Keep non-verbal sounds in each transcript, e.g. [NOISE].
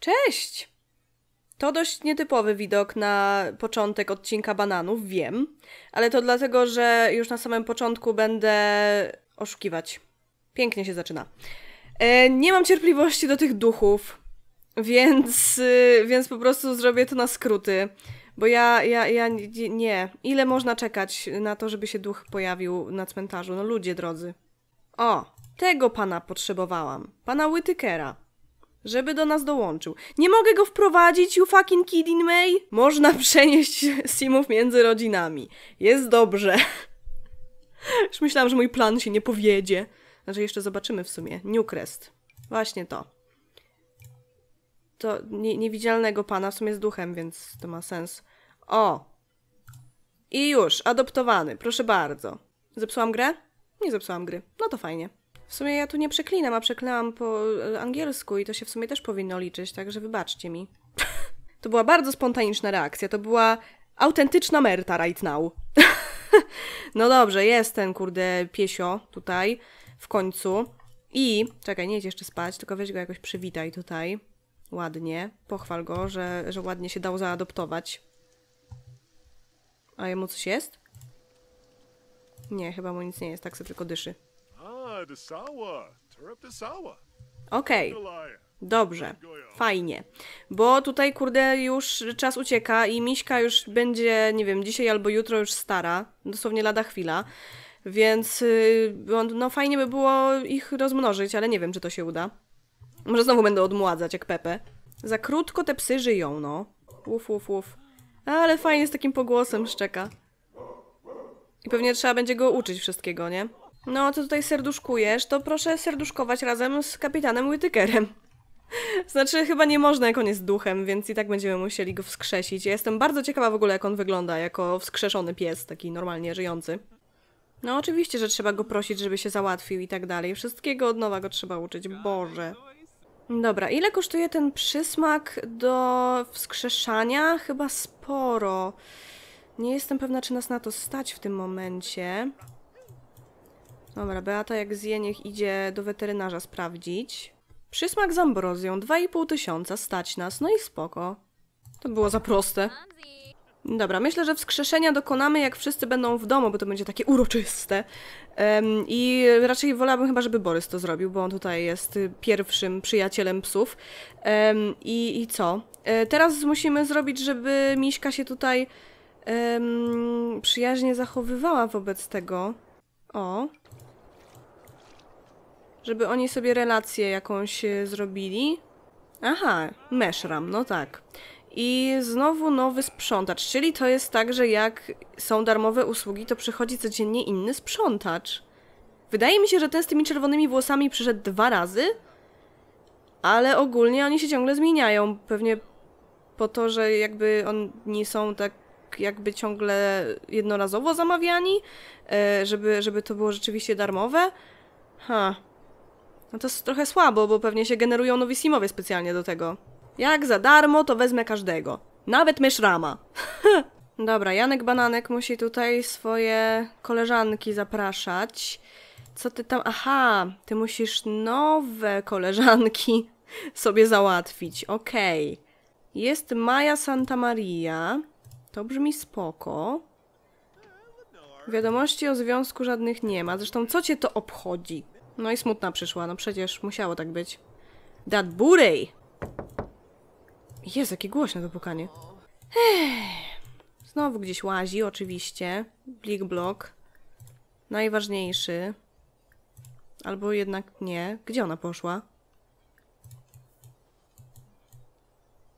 Cześć! To dość nietypowy widok na początek odcinka bananów, wiem, ale to dlatego, że już na samym początku będę oszukiwać. Pięknie się zaczyna. E, nie mam cierpliwości do tych duchów, więc, y, więc po prostu zrobię to na skróty. Bo ja, ja, ja nie. Ile można czekać na to, żeby się duch pojawił na cmentarzu? No ludzie drodzy. O, tego pana potrzebowałam. Pana Whitykera żeby do nas dołączył. Nie mogę go wprowadzić, you fucking kidding me? Można [LAUGHS] przenieść simów między rodzinami. Jest dobrze. [LAUGHS] Już myślałam, że mój plan się nie powiedzie. Znaczy jeszcze zobaczymy w sumie. Newcrest. Właśnie to. To nie, niewidzialnego pana w sumie z duchem, więc to ma sens. O! I już, adoptowany, proszę bardzo. Zepsułam grę? Nie zepsułam gry. No to fajnie. W sumie ja tu nie przeklinam, a przeklinam po e, angielsku i to się w sumie też powinno liczyć, także wybaczcie mi. [LAUGHS] to była bardzo spontaniczna reakcja, to była autentyczna merta right now. [LAUGHS] no dobrze, jest ten kurde piesio tutaj w końcu. I, czekaj, nie idź jeszcze spać, tylko weź go jakoś przywitaj tutaj. Ładnie. Pochwal go, że, że ładnie się dał zaadoptować. A jemu coś jest? Nie, chyba mu nic nie jest, tak sobie tylko dyszy. Okej. Okay. Dobrze, fajnie. Bo tutaj, kurde, już czas ucieka i Miśka już będzie, nie wiem, dzisiaj albo jutro już stara, dosłownie lada chwila. Więc y, no fajnie by było ich rozmnożyć, ale nie wiem, czy to się uda. Może znowu będę odmładzać jak Pepe. Za krótko te psy żyją, no. Uf, uf, uf. Ale fajnie z takim pogłosem szczeka. I pewnie trzeba będzie go uczyć wszystkiego, nie? No, to tutaj serduszkujesz, to proszę serduszkować razem z kapitanem Whittakerem. [LAUGHS] Znaczy, chyba nie można, jak on jest duchem, więc i tak będziemy musieli go wskrzesić. Ja jestem bardzo ciekawa w ogóle, jak on wygląda, jako wskrzeszony pies, taki normalnie żyjący. No, oczywiście, że trzeba go prosić, żeby się załatwił i tak dalej. Wszystkiego od nowa go trzeba uczyć, Boże. Dobra, ile kosztuje ten przysmak do wskrzeszania? Chyba sporo. Nie jestem pewna, czy nas na to stać w tym momencie. Dobra, Beata jak zje, niech idzie do weterynarza sprawdzić. Przysmak z ambrozją, 2,5 tysiąca, stać nas, no i spoko. To było za proste. Dobra, myślę, że wskrzeszenia dokonamy, jak wszyscy będą w domu, bo to będzie takie uroczyste. Um, I raczej wolałabym chyba, żeby Borys to zrobił, bo on tutaj jest pierwszym przyjacielem psów. Um, i, I co? E, teraz musimy zrobić, żeby Miśka się tutaj um, przyjaźnie zachowywała wobec tego. O, żeby oni sobie relację jakąś e, zrobili. Aha, Meshram, no tak. I znowu nowy sprzątacz, czyli to jest tak, że jak są darmowe usługi, to przychodzi codziennie inny sprzątacz. Wydaje mi się, że ten z tymi czerwonymi włosami przyszedł dwa razy, ale ogólnie oni się ciągle zmieniają. Pewnie po to, że jakby oni są tak jakby ciągle jednorazowo zamawiani, e, żeby, żeby to było rzeczywiście darmowe. Ha, no to jest trochę słabo, bo pewnie się generują nowi simowie specjalnie do tego. Jak za darmo, to wezmę każdego. Nawet myszrama. [LAUGHS] Dobra, Janek Bananek musi tutaj swoje koleżanki zapraszać. Co ty tam... Aha, ty musisz nowe koleżanki [LAUGHS] sobie załatwić. Okej. Okay. Jest Maja Santa Maria. To brzmi spoko. Wiadomości o związku żadnych nie ma. Zresztą co cię to obchodzi? No i smutna przyszła, no przecież musiało tak być. Dat burej! Jest jakie głośne to pukanie. Znowu gdzieś łazi, oczywiście. Blik blok. Najważniejszy. Albo jednak nie. Gdzie ona poszła?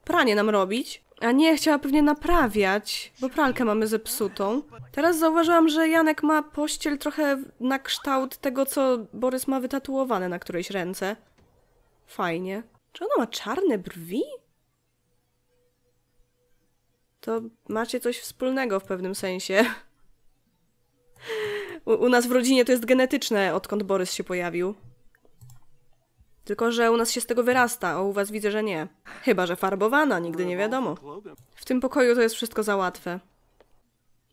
Pranie nam robić? A nie, chciała pewnie naprawiać, bo pralkę mamy zepsutą. Teraz zauważyłam, że Janek ma pościel trochę na kształt tego, co Borys ma wytatuowane na którejś ręce. Fajnie. Czy ona ma czarne brwi? To macie coś wspólnego w pewnym sensie. U, u nas w rodzinie to jest genetyczne, odkąd Borys się pojawił. Tylko, że u nas się z tego wyrasta, a u was widzę, że nie. Chyba, że farbowana, nigdy nie wiadomo. W tym pokoju to jest wszystko za łatwe.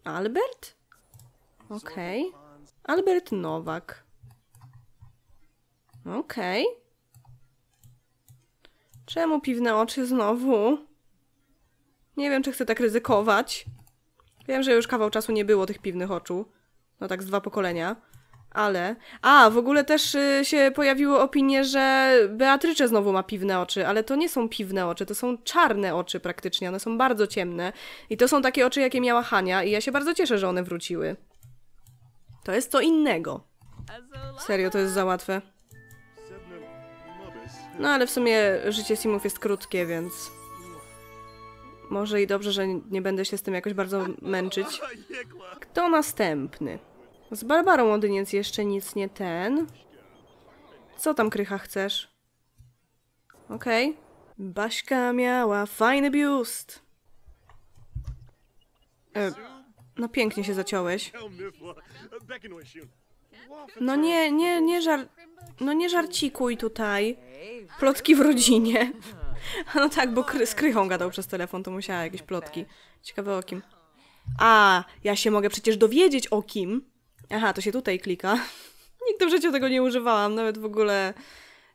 Albert? Okej. Okay. Albert Nowak. Okej. Okay. Czemu piwne oczy znowu? Nie wiem, czy chcę tak ryzykować. Wiem, że już kawał czasu nie było tych piwnych oczu. No tak z dwa pokolenia ale. A, w ogóle też y, się pojawiły opinie, że Beatrycze znowu ma piwne oczy, ale to nie są piwne oczy, to są czarne oczy praktycznie. One są bardzo ciemne. I to są takie oczy, jakie miała Hania, i ja się bardzo cieszę, że one wróciły. To jest co innego. Serio, to jest za łatwe. No ale w sumie życie Simów jest krótkie, więc. Może i dobrze, że nie będę się z tym jakoś bardzo męczyć. Kto następny? Z Barbarą Odyniec jeszcze nic nie ten. Co tam, Krycha, chcesz? Okej. Okay. Baśka miała fajny biust. E, no pięknie się zaciąłeś. No nie, nie, nie żar... No nie żarcikuj tutaj. Plotki w rodzinie. [LAUGHS] No tak, bo kry, z Krychą gadał przez telefon, to musiała jakieś plotki. Ciekawe o kim. A, ja się mogę przecież dowiedzieć o kim. Aha, to się tutaj klika. [LAUGHS] Nigdy w życiu tego nie używałam, nawet w ogóle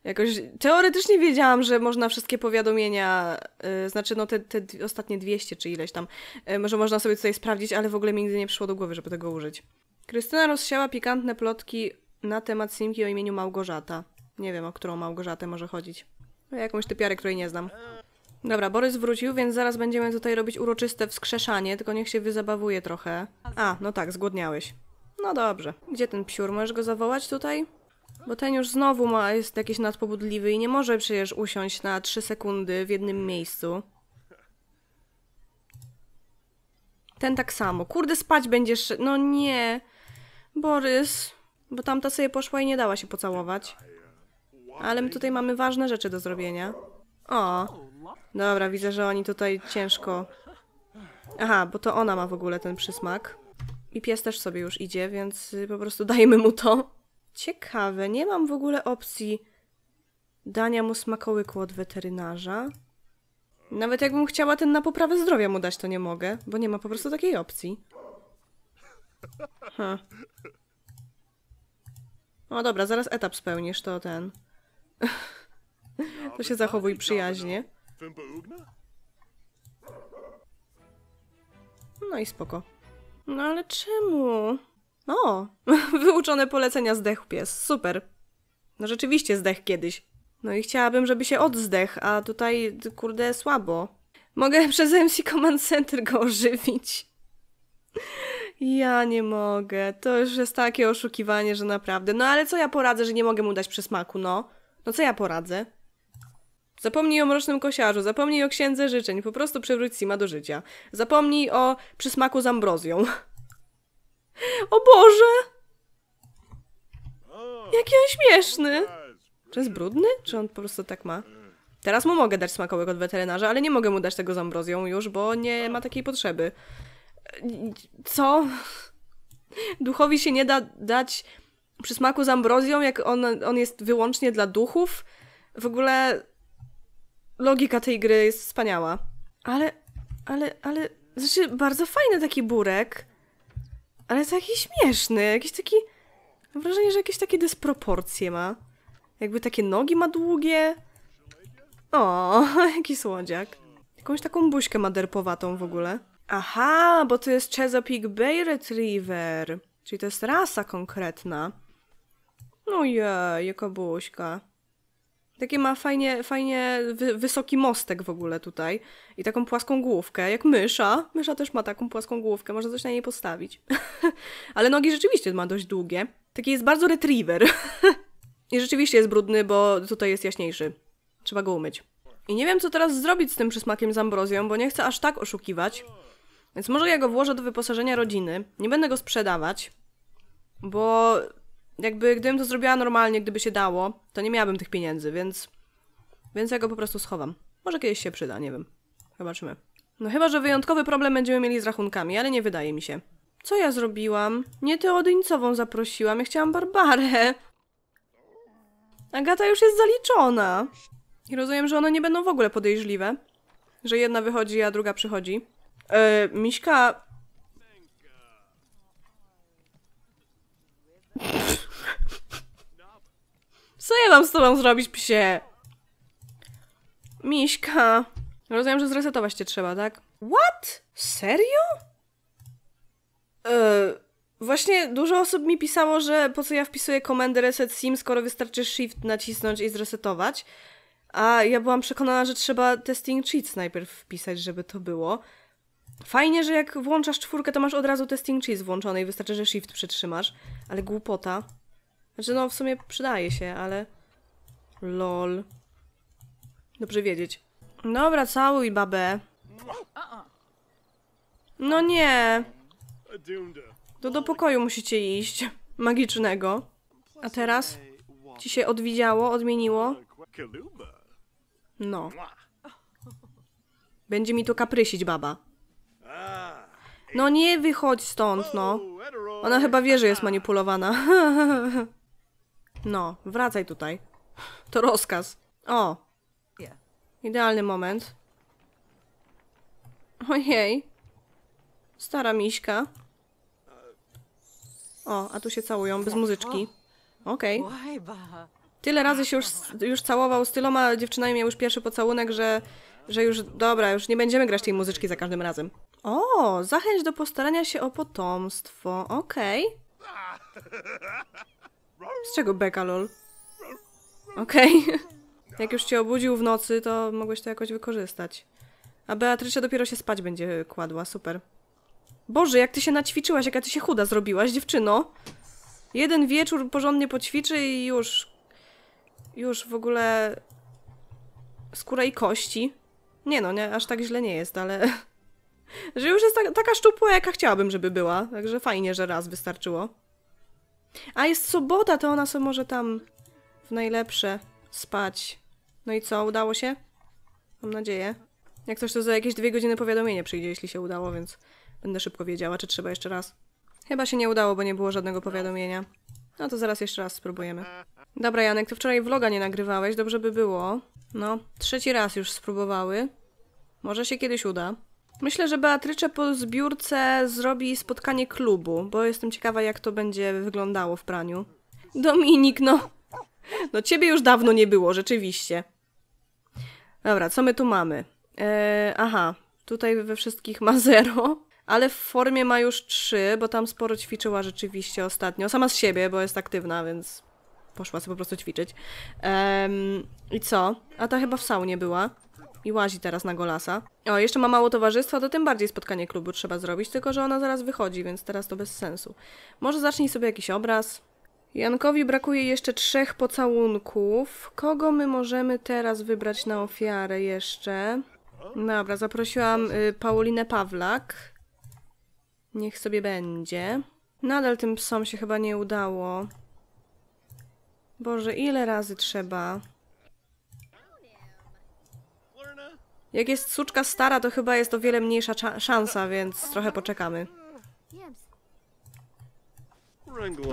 jakoś teoretycznie wiedziałam, że można wszystkie powiadomienia, yy, znaczy no te, te ostatnie 200 czy ileś tam, yy, może można sobie tutaj sprawdzić, ale w ogóle mi nigdy nie przyszło do głowy, żeby tego użyć. Krystyna rozsiała pikantne plotki na temat Simki o imieniu Małgorzata. Nie wiem, o którą Małgorzatę może chodzić. O no, jakąś typiarę, której nie znam. Dobra, Borys wrócił, więc zaraz będziemy tutaj robić uroczyste wskrzeszanie, tylko niech się wyzabawuje trochę. A, no tak, zgłodniałeś. No dobrze. Gdzie ten psiur? Możesz go zawołać tutaj? Bo ten już znowu ma, jest jakiś nadpobudliwy i nie może przecież usiąść na 3 sekundy w jednym miejscu. Ten tak samo. Kurde, spać będziesz... No nie. Borys. Bo tamta sobie poszła i nie dała się pocałować. Ale my tutaj mamy ważne rzeczy do zrobienia. O. Dobra, widzę, że oni tutaj ciężko... Aha, bo to ona ma w ogóle ten przysmak. I pies też sobie już idzie, więc y, po prostu dajmy mu to. Ciekawe, nie mam w ogóle opcji dania mu smakołyku od weterynarza. Nawet jakbym chciała ten na poprawę zdrowia mu dać, to nie mogę, bo nie ma po prostu takiej opcji. Huh. O dobra, zaraz etap spełnisz, to ten. [LAUGHS] to się zachowuj przyjaźnie. No i spoko. No ale czemu? no [LAUGHS] wyuczone polecenia zdechł pies, super. No rzeczywiście zdech kiedyś. No i chciałabym, żeby się odzdech, a tutaj, kurde, słabo. Mogę [LAUGHS] przez MC Command Center go ożywić. [LAUGHS] Ja nie mogę. To już jest takie oszukiwanie, że naprawdę. No ale co ja poradzę, że nie mogę mu dać przysmaku, no? No co ja poradzę? Zapomnij o mrocznym kosiarzu, zapomnij o księdze życzeń, po prostu przywróć Sima do życia. Zapomnij o przysmaku z ambrozją. [LAUGHS] O Boże! Jaki on śmieszny! Czy jest brudny? Czy on po prostu tak ma? Teraz mu mogę dać smakołek od weterynarza, ale nie mogę mu dać tego z ambrozją już, bo nie ma takiej potrzeby. Co? Duchowi się nie da dać przysmaku z ambrozją, jak on, on jest wyłącznie dla duchów? W ogóle logika tej gry jest wspaniała. Ale, ale, ale, znaczy bardzo fajny taki burek, ale jest taki śmieszny, jakiś taki, mam wrażenie, że jakieś takie dysproporcje ma. Jakby takie nogi ma długie. O, [LAUGHS] jaki słodziak. Jakąś taką buźkę maderpowatą w ogóle. Aha, bo to jest Chesapeake Bay Retriever. Czyli to jest rasa konkretna. No je, jaka buźka. Takie ma fajnie, fajnie wy, wysoki mostek w ogóle tutaj i taką płaską główkę, jak mysza. Mysza też ma taką płaską główkę, można coś na niej postawić. [LAUGHS] Ale nogi rzeczywiście ma dość długie. Taki jest bardzo retriever. [LAUGHS] I rzeczywiście jest brudny, bo tutaj jest jaśniejszy. Trzeba go umyć. I nie wiem, co teraz zrobić z tym przysmakiem z ambrozją, bo nie chcę aż tak oszukiwać. Więc może ja go włożę do wyposażenia rodziny. Nie będę go sprzedawać, bo jakby gdybym to zrobiła normalnie, gdyby się dało, to nie miałabym tych pieniędzy, więc... Więc ja go po prostu schowam. Może kiedyś się przyda, nie wiem. Zobaczymy. No chyba, że wyjątkowy problem będziemy mieli z rachunkami, ale nie wydaje mi się. Co ja zrobiłam? Nie Teodyńcową zaprosiłam, ja chciałam Barbarę. Agata już jest zaliczona. I rozumiem, że one nie będą w ogóle podejrzliwe. Że jedna wychodzi, a druga przychodzi. Yy, Miśka Co ja mam z tobą zrobić, psie? Miśka. Rozumiem, że zresetować cię trzeba, tak? What? Serio? Yy, właśnie dużo osób mi pisało, że po co ja wpisuję komendę reset sim, skoro wystarczy shift nacisnąć i zresetować. A ja byłam przekonana, że trzeba testing cheats najpierw wpisać, żeby to było. Fajnie, że jak włączasz czwórkę, to masz od razu testing cheats włączony i wystarczy, że shift przytrzymasz. Ale głupota. Znaczy no, w sumie przydaje się, ale... Lol. Dobrze wiedzieć. Dobra, całuj babę. No nie. To do pokoju musicie iść. Magicznego. A teraz? Ci się odwidziało, odmieniło? No. Będzie mi tu kaprysić baba. No nie wychodź stąd, no. Ona chyba wie, że jest manipulowana. [LAUGHS] No, wracaj tutaj. To rozkaz. O! Idealny moment. Ojej. Stara miśka. O, a tu się całują, bez muzyczki. Okej. Okay. Tyle razy się już, już całował z tyloma dziewczynami, miał już pierwszy pocałunek, że, że już, dobra, już nie będziemy grać tej muzyczki za każdym razem. O, zachęć do postarania się o potomstwo. Okej. Okay. Z czego beka, lol? Okej. Okay. [LAUGHS] Jak już cię obudził w nocy, to mogłeś to jakoś wykorzystać. A Beatrycia dopiero się spać będzie kładła, super. Boże, jak ty się naćwiczyłaś, jaka ty się chuda zrobiłaś, dziewczyno. Jeden wieczór porządnie poćwiczy i już... Już w ogóle... Skóra i kości. Nie no, nie, aż tak źle nie jest, ale... [LAUGHS] Że już jest ta, taka szczupła, jaka chciałabym, żeby była. Także fajnie, że raz wystarczyło. A jest sobota, to ona sobie może tam w najlepsze spać. No i co, udało się? Mam nadzieję. Jak coś to za jakieś dwie godziny powiadomienie przyjdzie, jeśli się udało, więc będę szybko wiedziała, czy trzeba jeszcze raz. Chyba się nie udało, bo nie było żadnego powiadomienia. No to zaraz jeszcze raz spróbujemy. Dobra, Janek, to wczoraj vloga nie nagrywałeś, dobrze by było. No, trzeci raz już spróbowały. Może się kiedyś uda. Myślę, że Beatrycze po zbiórce zrobi spotkanie klubu, bo jestem ciekawa, jak to będzie wyglądało w praniu. Dominik, no. No ciebie już dawno nie było, rzeczywiście. Dobra, co my tu mamy? Eee, aha, tutaj we wszystkich ma [LAUGHS] zero, ale w formie ma już trzy, bo tam sporo ćwiczyła rzeczywiście ostatnio. Sama z siebie, bo jest aktywna, więc poszła sobie po prostu ćwiczyć. Eee, I co? A ta chyba w saunie była i łazi teraz na golasa. O, jeszcze ma mało towarzystwa, to tym bardziej spotkanie klubu trzeba zrobić, tylko że ona zaraz wychodzi, więc teraz to bez sensu. Może zacznij sobie jakiś obraz. Jankowi brakuje jeszcze trzech pocałunków. Kogo my możemy teraz wybrać na ofiarę jeszcze? Dobra, zaprosiłam y, Paulinę Pawlak. Niech sobie będzie. Nadal tym psom się chyba nie udało. Boże, ile razy trzeba? Jak jest suczka stara, to chyba jest o wiele mniejsza szansa, więc trochę poczekamy.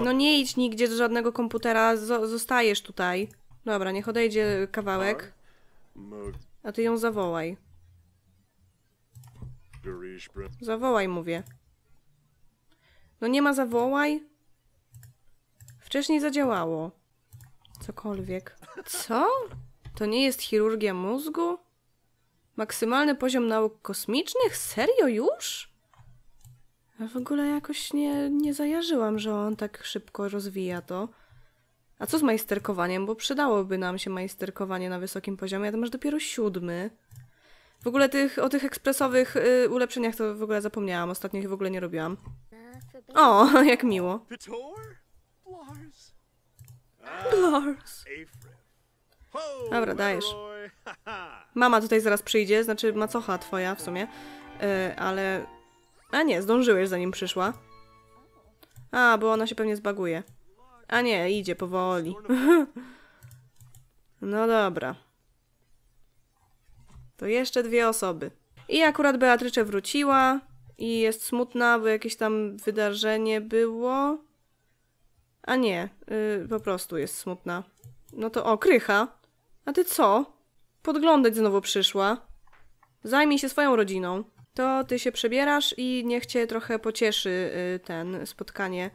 No nie idź nigdzie do żadnego komputera, zostajesz tutaj. Dobra, niech odejdzie kawałek. A ty ją zawołaj. Zawołaj, mówię. No nie ma zawołaj? Wcześniej zadziałało. Cokolwiek. Co? To nie jest chirurgia mózgu? Maksymalny poziom nauk kosmicznych? Serio już? Ja w ogóle jakoś nie, nie zajarzyłam, że on tak szybko rozwija to. A co z majsterkowaniem? Bo przydałoby nam się majsterkowanie na wysokim poziomie, a to masz dopiero siódmy. W ogóle tych, o tych ekspresowych y, ulepszeniach to w ogóle zapomniałam. Ostatnio ich w ogóle nie robiłam. O, [LAUGHS] jak miło. Blars. Dobra, dajesz. [LAUGHS] Mama tutaj zaraz przyjdzie, znaczy macocha twoja w sumie, yy, ale... A nie, zdążyłeś zanim przyszła. A, bo ona się pewnie zbaguje. A nie, idzie powoli. [LAUGHS] no dobra. To jeszcze dwie osoby. I akurat Beatrycze wróciła i jest smutna, bo jakieś tam wydarzenie było. A nie, yy, po prostu jest smutna. No to o, krycha. A ty co? Podglądać znowu przyszła. Zajmij się swoją rodziną. To ty się przebierasz i niech cię trochę pocieszy y, ten spotkanie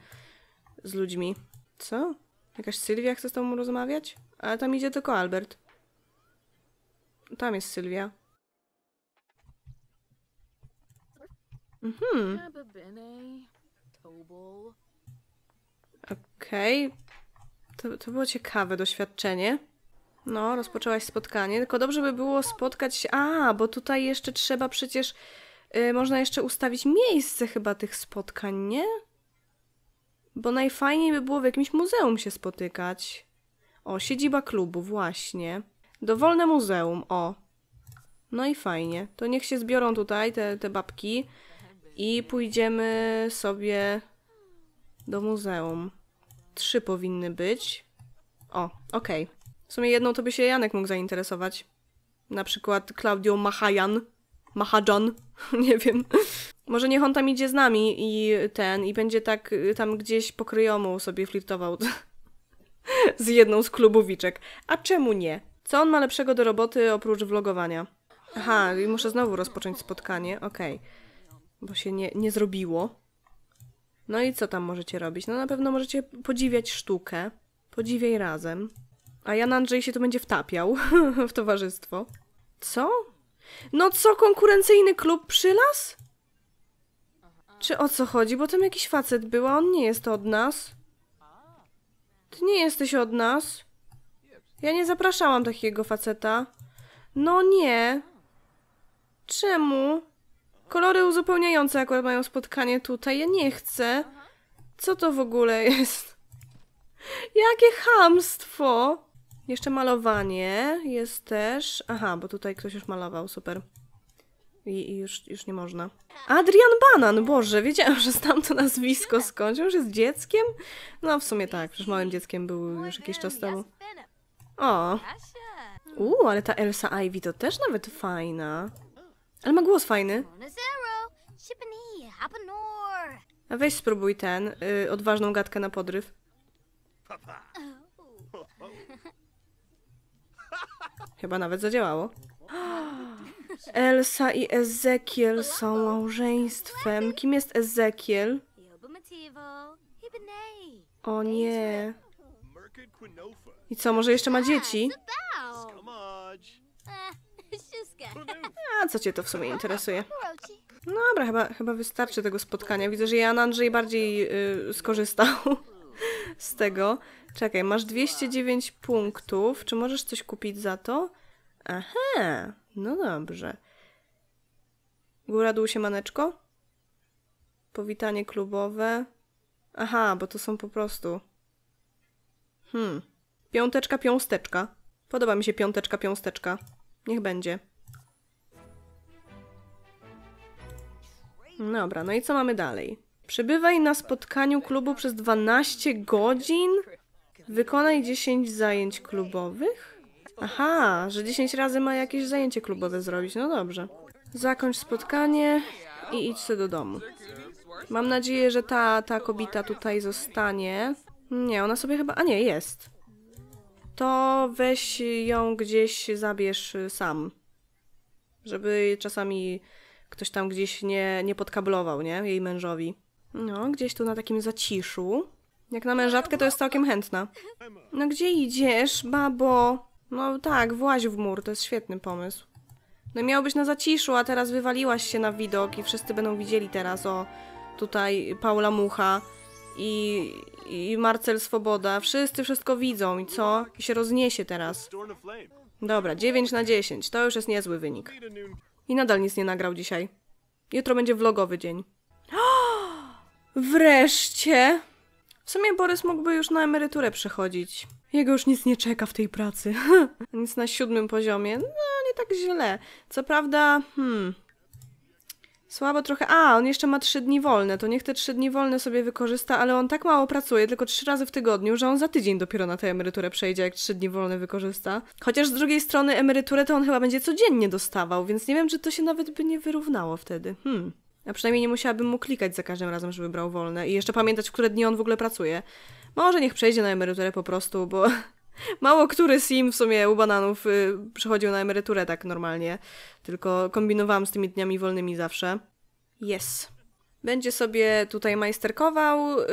z ludźmi. Co? Jakaś Sylwia chce z tobą rozmawiać? Ale tam idzie tylko Albert. Tam jest Sylwia. Mhm. Okej. Okay. To, to było ciekawe doświadczenie. No, rozpoczęłaś spotkanie. Tylko dobrze by było spotkać się. A, bo tutaj jeszcze trzeba przecież. Yy, można jeszcze ustawić miejsce chyba tych spotkań, nie? Bo najfajniej by było w jakimś muzeum się spotykać. O, siedziba klubu, właśnie. Dowolne muzeum, o. No i fajnie. To niech się zbiorą tutaj te, te babki i pójdziemy sobie do muzeum. Trzy powinny być. O, okej. Okay. W sumie jedną to by się Janek mógł zainteresować. Na przykład Claudio Mahajan. Mahajan. [LAUGHS] nie wiem. Może niech on tam idzie z nami i ten, i będzie tak y, tam gdzieś pokryjomu sobie flirtował [LAUGHS] z jedną z klubowiczek. A czemu nie? Co on ma lepszego do roboty oprócz vlogowania? Aha, i muszę znowu rozpocząć spotkanie. Okej. Okay. Bo się nie, nie zrobiło. No i co tam możecie robić? No na pewno możecie podziwiać sztukę. Podziwiaj razem. A Jan Andrzej się tu będzie wtapiał [LAUGHS] w towarzystwo. Co? No co, konkurencyjny klub Przylas? Czy o co chodzi? Bo tam jakiś facet był, a on nie jest od nas. Ty nie jesteś od nas. Ja nie zapraszałam takiego faceta. No nie. Czemu? Kolory uzupełniające akurat mają spotkanie tutaj. Ja nie chcę. Co to w ogóle jest? Jakie hamstwo! Jeszcze malowanie jest też... Aha, bo tutaj ktoś już malował, super. I, i już, już nie można. Adrian Banan, Boże, wiedziałam, że znam to nazwisko skądś, już jest dzieckiem? No w sumie tak, przecież małym dzieckiem był już jakiś czas temu. O! Uuu, ale ta Elsa Ivy to też nawet fajna. Ale ma głos fajny. A weź spróbuj ten, y, odważną gadkę na podryw. Chyba nawet zadziałało. Elsa i Ezekiel są małżeństwem. Kim jest Ezekiel? O nie. I co, może jeszcze ma dzieci? A co cię to w sumie interesuje? No dobra, chyba, chyba wystarczy tego spotkania. Widzę, że Jan Andrzej bardziej yy, skorzystał z tego. Czekaj, masz 209 punktów. Czy możesz coś kupić za to? Aha, no dobrze. Góra, dół, siemaneczko? Powitanie klubowe. Aha, bo to są po prostu... Hmm. Piąteczka, piąsteczka. Podoba mi się piąteczka, piąsteczka. Niech będzie. Dobra, no i co mamy dalej? Przebywaj na spotkaniu klubu przez 12 godzin? Wykonaj 10 zajęć klubowych? Aha, że 10 razy ma jakieś zajęcie klubowe zrobić, no dobrze. Zakończ spotkanie i idź sobie do domu. Mam nadzieję, że ta, ta kobieta tutaj zostanie. Nie, ona sobie chyba... A nie, jest. To weź ją gdzieś zabierz y, sam. Żeby czasami ktoś tam gdzieś nie, nie podkablował, nie? Jej mężowi. No, gdzieś tu na takim zaciszu. Jak na mężatkę to jest całkiem chętna. No gdzie idziesz, babo? No tak, właź w mur, to jest świetny pomysł. No miałbyś na zaciszu, a teraz wywaliłaś się na widok i wszyscy będą widzieli teraz, o, tutaj Paula Mucha i, i Marcel Swoboda. Wszyscy wszystko widzą i co? I się rozniesie teraz. Dobra, 9 na 10, to już jest niezły wynik. I nadal nic nie nagrał dzisiaj. Jutro będzie vlogowy dzień. Wreszcie! W sumie Borys mógłby już na emeryturę przechodzić. Jego już nic nie czeka w tej pracy. [LAUGHS] nic na siódmym poziomie. No, nie tak źle. Co prawda, hmm... Słabo trochę. A, on jeszcze ma trzy dni wolne, to niech te trzy dni wolne sobie wykorzysta, ale on tak mało pracuje, tylko trzy razy w tygodniu, że on za tydzień dopiero na tę emeryturę przejdzie, jak trzy dni wolne wykorzysta. Chociaż z drugiej strony emeryturę to on chyba będzie codziennie dostawał, więc nie wiem, czy to się nawet by nie wyrównało wtedy. Hmm. A przynajmniej nie musiałabym mu klikać za każdym razem, żeby brał wolne i jeszcze pamiętać, w które dni on w ogóle pracuje. Może niech przejdzie na emeryturę po prostu, bo [LAUGHS] mało który sim w sumie u bananów y, przychodził na emeryturę tak normalnie. Tylko kombinowałam z tymi dniami wolnymi zawsze. Yes. Będzie sobie tutaj majsterkował, y,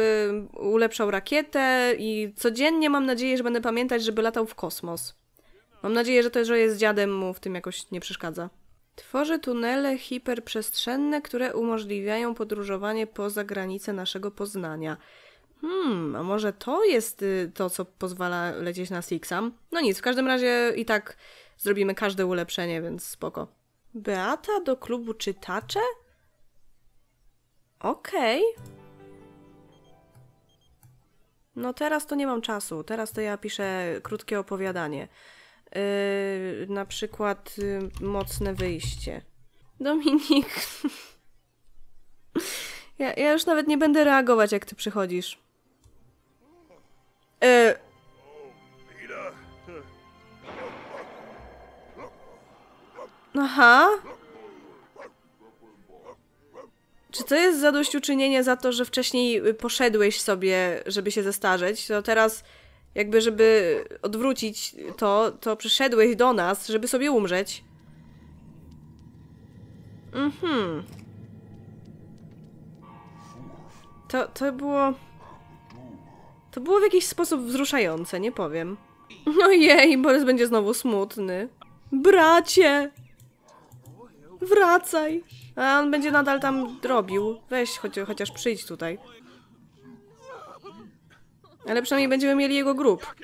ulepszał rakietę i codziennie mam nadzieję, że będę pamiętać, żeby latał w kosmos. Mam nadzieję, że to, że jest dziadem mu w tym jakoś nie przeszkadza. Tworzy tunele hiperprzestrzenne, które umożliwiają podróżowanie poza granice naszego poznania. Hmm, a może to jest y, to, co pozwala lecieć na Sixam? No nic, w każdym razie i tak zrobimy każde ulepszenie, więc spoko. Beata do klubu czytacze? Okej. Okay. No teraz to nie mam czasu, teraz to ja piszę krótkie opowiadanie. Y, na przykład y, mocne wyjście. Dominik. [LAUGHS] Ja, ja, już nawet nie będę reagować, jak ty przychodzisz. Y. Aha. Czy to jest zadośćuczynienie za to, że wcześniej poszedłeś sobie, żeby się zestarzeć? To teraz jakby żeby odwrócić to, to przyszedłeś do nas, żeby sobie umrzeć. Mhm. To, to było... To było w jakiś sposób wzruszające, nie powiem. No jej, Borys będzie znowu smutny. Bracie! Wracaj! A on będzie nadal tam drobił. Weź, choć, chociaż przyjdź tutaj. Ale przynajmniej będziemy mieli jego grób.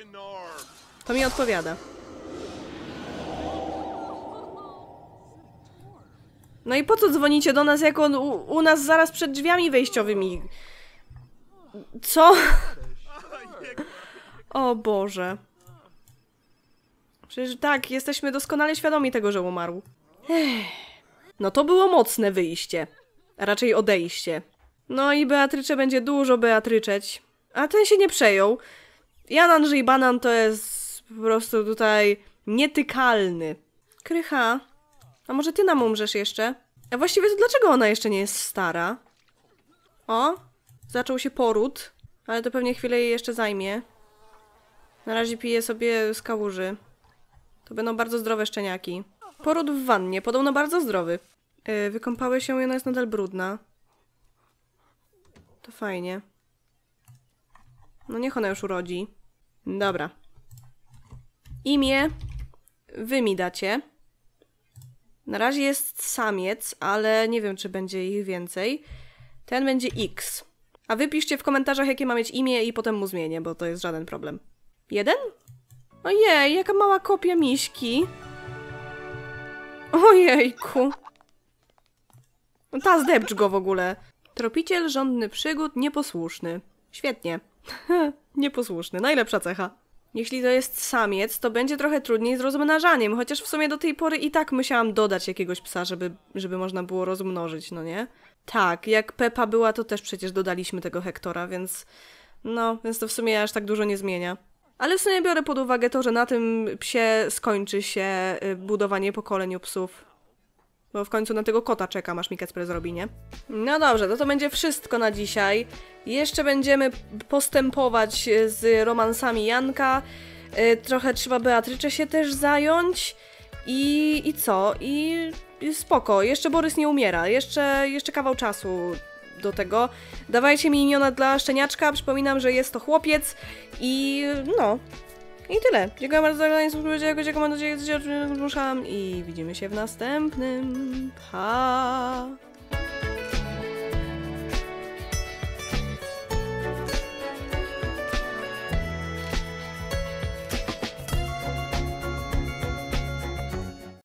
To mi odpowiada. No i po co dzwonicie do nas, jak on u, u nas zaraz przed drzwiami wejściowymi? Co? O Boże. Przecież tak, jesteśmy doskonale świadomi tego, że umarł. Ech. No to było mocne wyjście. A raczej odejście. No i Beatrycze będzie dużo Beatryczeć. A ten się nie przejął. Jan Andrzej Banan to jest po prostu tutaj nietykalny. Krycha, a może ty nam umrzesz jeszcze? A właściwie to dlaczego ona jeszcze nie jest stara? O, zaczął się poród, ale to pewnie chwilę jej jeszcze zajmie. Na razie piję sobie z kałuży. To będą bardzo zdrowe szczeniaki. Poród w wannie, podobno bardzo zdrowy. Yy, się i ona jest nadal brudna. To fajnie. No niech ona już urodzi. Dobra. Imię wy mi dacie. Na razie jest samiec, ale nie wiem, czy będzie ich więcej. Ten będzie X. A wy piszcie w komentarzach, jakie ma mieć imię i potem mu zmienię, bo to jest żaden problem. Jeden? Ojej, jaka mała kopia miśki. Ojejku. No ta zdepcz go w ogóle. Tropiciel żądny przygód, nieposłuszny. Świetnie. [LAUGHS] Nieposłuszny, najlepsza cecha. Jeśli to jest samiec, to będzie trochę trudniej z rozmnażaniem, chociaż w sumie do tej pory i tak musiałam dodać jakiegoś psa, żeby, żeby można było rozmnożyć, no nie? Tak, jak Pepa była, to też przecież dodaliśmy tego Hektora, więc... No, więc to w sumie aż tak dużo nie zmienia. Ale w sumie biorę pod uwagę to, że na tym psie skończy się y, budowanie pokoleniu psów. Bo w końcu na tego kota czekam, aż mi Kacper zrobi, nie? No dobrze, to no to będzie wszystko na dzisiaj. Jeszcze będziemy postępować e, z romansami Janka. E, trochę trzeba Beatrycze się też zająć. I, i co? I, I spoko. Jeszcze Borys nie umiera. Jeszcze, jeszcze kawał czasu do tego. Dawajcie mi imiona dla szczeniaczka. Przypominam, że jest to chłopiec. I no, i tyle. Dziękuję bardzo za oglądanie, subskrybujcie jakoś, jak mam nadzieję, że się ruszam i widzimy się w następnym. Pa!